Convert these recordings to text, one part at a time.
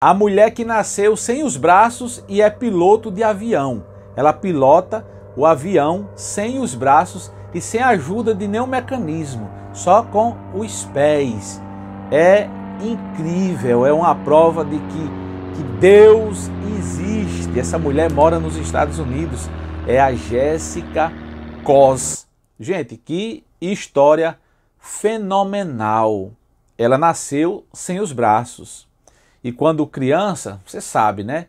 A mulher que nasceu sem os braços e é piloto de avião. Ela pilota o avião sem os braços e sem a ajuda de nenhum mecanismo, só com os pés. É incrível, é uma prova de que, que Deus existe. Essa mulher mora nos Estados Unidos, é a Jéssica Cos. Gente, que história fenomenal! Ela nasceu sem os braços e quando criança, você sabe, né?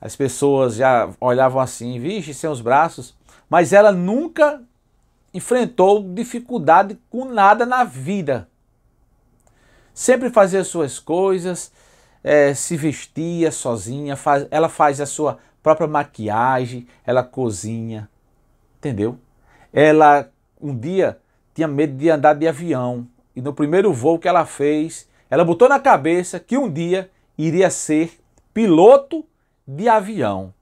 As pessoas já olhavam assim, vixe, sem os braços. Mas ela nunca enfrentou dificuldade com nada na vida. Sempre fazia suas coisas, é, se vestia sozinha, faz, ela faz a sua própria maquiagem, ela cozinha, entendeu? Ela um dia tinha medo de andar de avião e no primeiro voo que ela fez, ela botou na cabeça que um dia iria ser piloto de avião,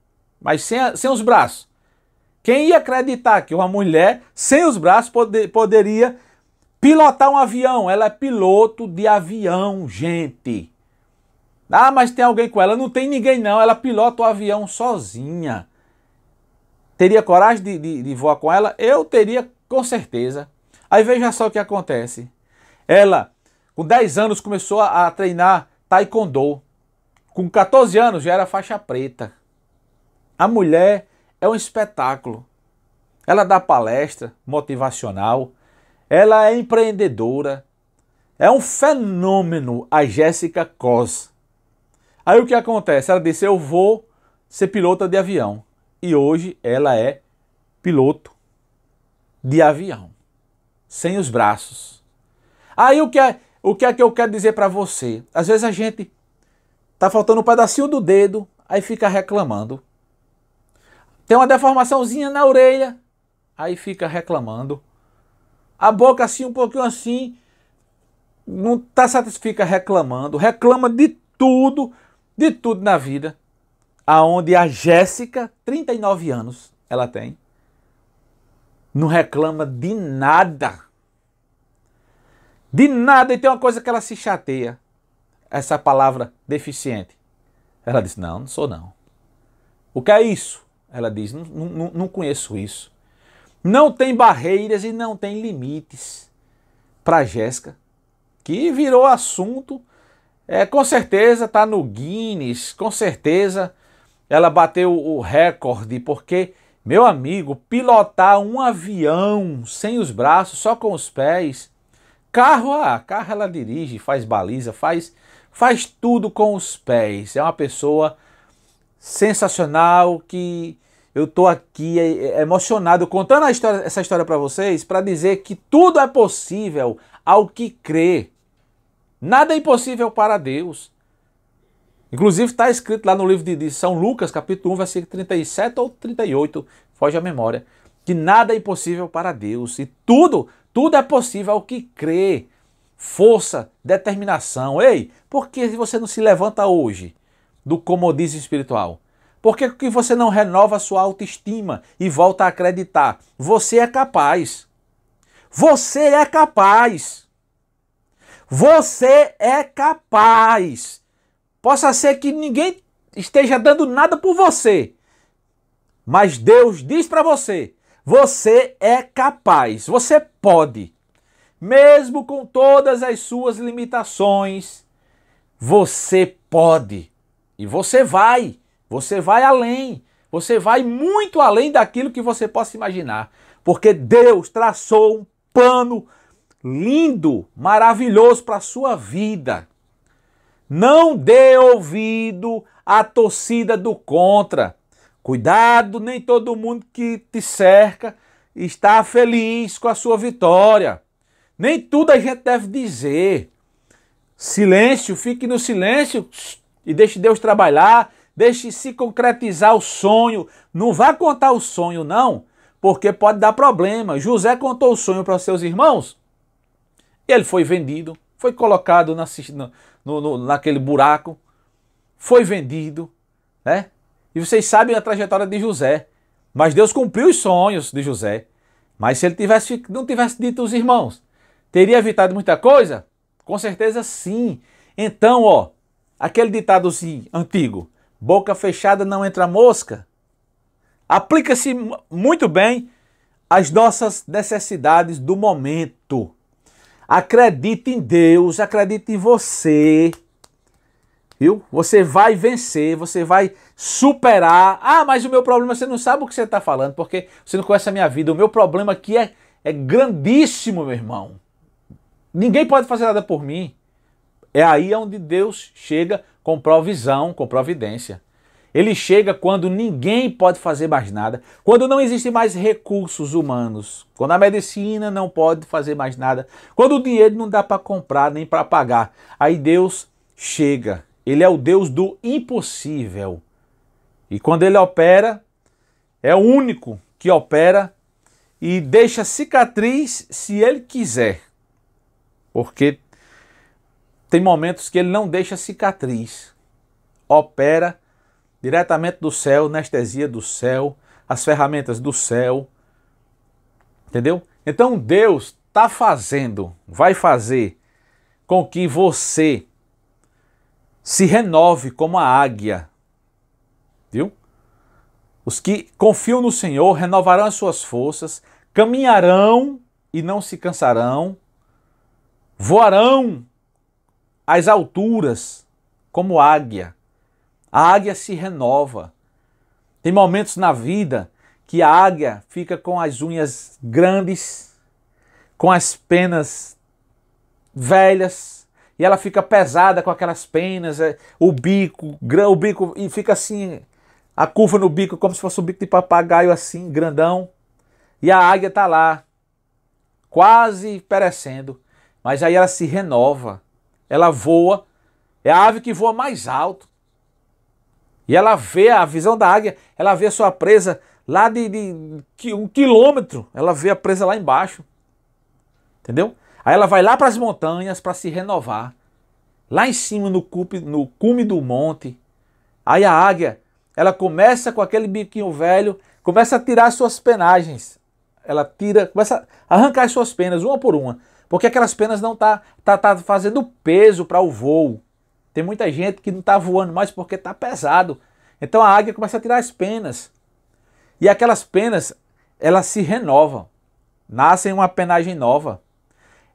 mas sem, sem os braços. Quem ia acreditar que uma mulher sem os braços poder, poderia pilotar um avião? Ela é piloto de avião, gente. Ah, mas tem alguém com ela? Não tem ninguém, não. Ela pilota o avião sozinha. Teria coragem de, de, de voar com ela? Eu teria, com certeza. Aí veja só o que acontece. Ela, com 10 anos, começou a, a treinar taekwondo. Com 14 anos já era faixa preta. A mulher é um espetáculo. Ela dá palestra motivacional, ela é empreendedora. É um fenômeno a Jéssica Cos. Aí o que acontece? Ela disse: Eu vou ser pilota de avião. E hoje ela é piloto de avião, sem os braços. Aí o que é, o que, é que eu quero dizer para você? Às vezes a gente Tá faltando um pedacinho do dedo, aí fica reclamando. Tem uma deformaçãozinha na orelha, aí fica reclamando. A boca assim, um pouquinho assim, não tá satisfeita, reclamando. Reclama de tudo, de tudo na vida. Aonde a Jéssica, 39 anos, ela tem, não reclama de nada. De nada, e tem uma coisa que ela se chateia essa palavra deficiente? Ela disse: Não, não sou não. O que é isso? Ela diz: Não, não, não conheço isso. Não tem barreiras e não tem limites para Jéssica, que virou assunto. É, com certeza está no Guinness, com certeza ela bateu o recorde, porque, meu amigo, pilotar um avião sem os braços, só com os pés, carro, ah, carro ela dirige, faz baliza, faz faz tudo com os pés. É uma pessoa sensacional que eu tô aqui é, é emocionado contando história, essa história para vocês para dizer que tudo é possível ao que crê. Nada é impossível para Deus. Inclusive está escrito lá no livro de, de, São Lucas, capítulo 1, versículo 37 ou 38, foge a memória, que nada é impossível para Deus e tudo, tudo é possível ao que crê força, determinação. Ei, por que você não se levanta hoje do comodismo espiritual? Por que, que você não renova sua autoestima e volta a acreditar? Você é capaz. Você é capaz. Você é capaz. Possa ser que ninguém esteja dando nada por você, mas Deus diz para você: você é capaz, você pode mesmo com todas as suas limitações, você pode e você vai, você vai além, você vai muito além daquilo que você possa imaginar, porque Deus traçou um plano lindo, maravilhoso para a sua vida. Não dê ouvido à torcida do contra. Cuidado, nem todo mundo que te cerca está feliz com a sua vitória. Nem tudo a gente deve dizer. Silêncio, fique no silêncio e deixe Deus trabalhar, deixe se concretizar o sonho. Não vá contar o sonho, não, porque pode dar problema. José contou o sonho para seus irmãos. Ele foi vendido, foi colocado na, no, no, naquele buraco, foi vendido, né? E vocês sabem a trajetória de José. Mas Deus cumpriu os sonhos de José. Mas se ele tivesse, não tivesse dito aos irmãos, Teria evitado muita coisa? Com certeza sim. Então, ó, aquele ditado assim, antigo, boca fechada não entra mosca, aplica-se muito bem às nossas necessidades do momento. Acredite em Deus, acredite em você. Viu? Você vai vencer, você vai superar. Ah, mas o meu problema, você não sabe o que você está falando, porque você não conhece a minha vida. O meu problema aqui é, é grandíssimo, meu irmão. Ninguém pode fazer nada por mim. É aí onde Deus chega com provisão, com providência. Ele chega quando ninguém pode fazer mais nada, quando não existem mais recursos humanos, quando a medicina não pode fazer mais nada, quando o dinheiro não dá para comprar nem para pagar. Aí Deus chega. Ele é o Deus do impossível. E quando ele opera, é o único que opera e deixa cicatriz se ele quiser. Porque tem momentos que ele não deixa cicatriz. Opera diretamente do céu, anestesia do céu, as ferramentas do céu. Entendeu? Então Deus está fazendo, vai fazer com que você se renove como a águia. Viu? Os que confiam no Senhor renovarão as suas forças, caminharão e não se cansarão, Voarão às alturas como águia. A águia se renova. Tem momentos na vida que a águia fica com as unhas grandes, com as penas velhas, e ela fica pesada com aquelas penas, é, o bico, o bico e fica assim, a curva no bico como se fosse um bico de papagaio assim, grandão. E a águia está lá, quase perecendo. Mas aí ela se renova, ela voa, é a ave que voa mais alto. E ela vê a visão da águia, ela vê a sua presa lá de, de um quilômetro, ela vê a presa lá embaixo. Entendeu? Aí ela vai lá para as montanhas para se renovar. Lá em cima, no cume, no cume do monte. Aí a águia, ela começa com aquele biquinho velho, começa a tirar suas penagens. Ela tira, começa a arrancar as suas penas, uma por uma. Porque aquelas penas não tá, tá, tá fazendo peso para o voo. Tem muita gente que não está voando mais porque está pesado. Então a águia começa a tirar as penas. E aquelas penas, elas se renovam. Nascem uma penagem nova.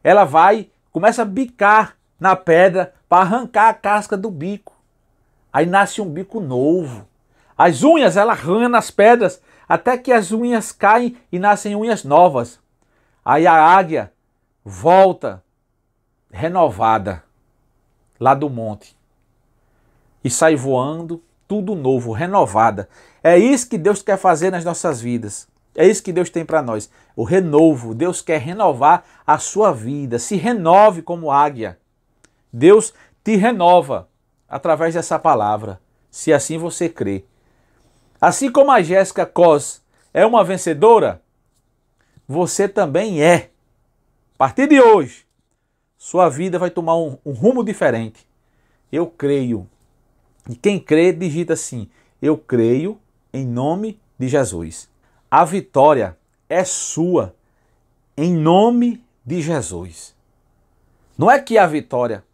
Ela vai, começa a bicar na pedra para arrancar a casca do bico. Aí nasce um bico novo. As unhas, ela arranha nas pedras até que as unhas caem e nascem unhas novas. Aí a águia volta renovada lá do monte e sai voando, tudo novo, renovada. É isso que Deus quer fazer nas nossas vidas. É isso que Deus tem para nós. O renovo. Deus quer renovar a sua vida. Se renove como águia. Deus te renova através dessa palavra, se assim você crê. Assim como a Jéssica Cos é uma vencedora, você também é a partir de hoje, sua vida vai tomar um, um rumo diferente. Eu creio. E quem crê, digita assim: Eu creio em nome de Jesus. A vitória é sua em nome de Jesus. Não é que a vitória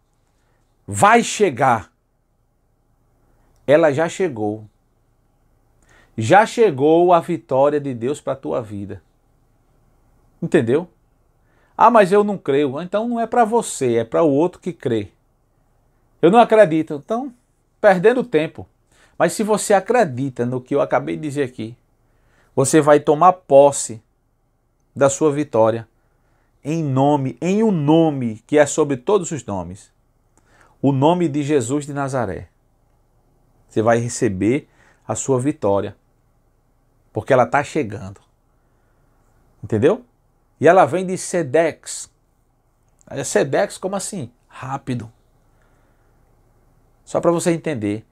vai chegar. Ela já chegou. Já chegou a vitória de Deus para a tua vida. Entendeu? Ah, mas eu não creio. Então não é para você, é para o outro que crê. Eu não acredito. Então, perdendo tempo. Mas se você acredita no que eu acabei de dizer aqui, você vai tomar posse da sua vitória em nome, em um nome que é sobre todos os nomes. O nome de Jesus de Nazaré. Você vai receber a sua vitória. Porque ela está chegando. Entendeu? E ela vem de Sedex. Sedex como assim? Rápido. Só para você entender.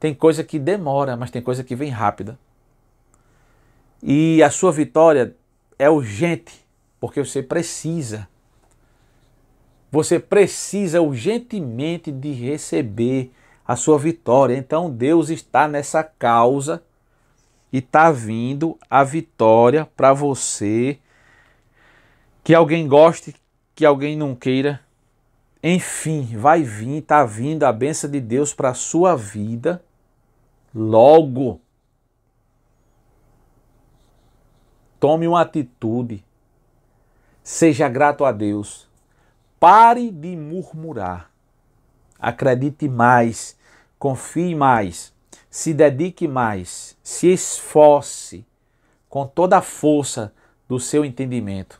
Tem coisa que demora, mas tem coisa que vem rápida. E a sua vitória é urgente, porque você precisa. Você precisa urgentemente de receber a sua vitória. Então Deus está nessa causa e está vindo a vitória para você que alguém goste, que alguém não queira. Enfim, vai vir, está vindo a benção de Deus para a sua vida logo. Tome uma atitude. Seja grato a Deus. Pare de murmurar. Acredite mais, confie mais, se dedique mais, se esforce com toda a força do seu entendimento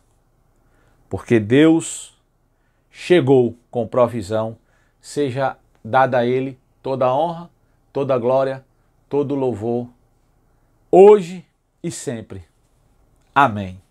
porque Deus chegou com provisão, seja dada a Ele toda a honra, toda a glória, todo o louvor, hoje e sempre. Amém.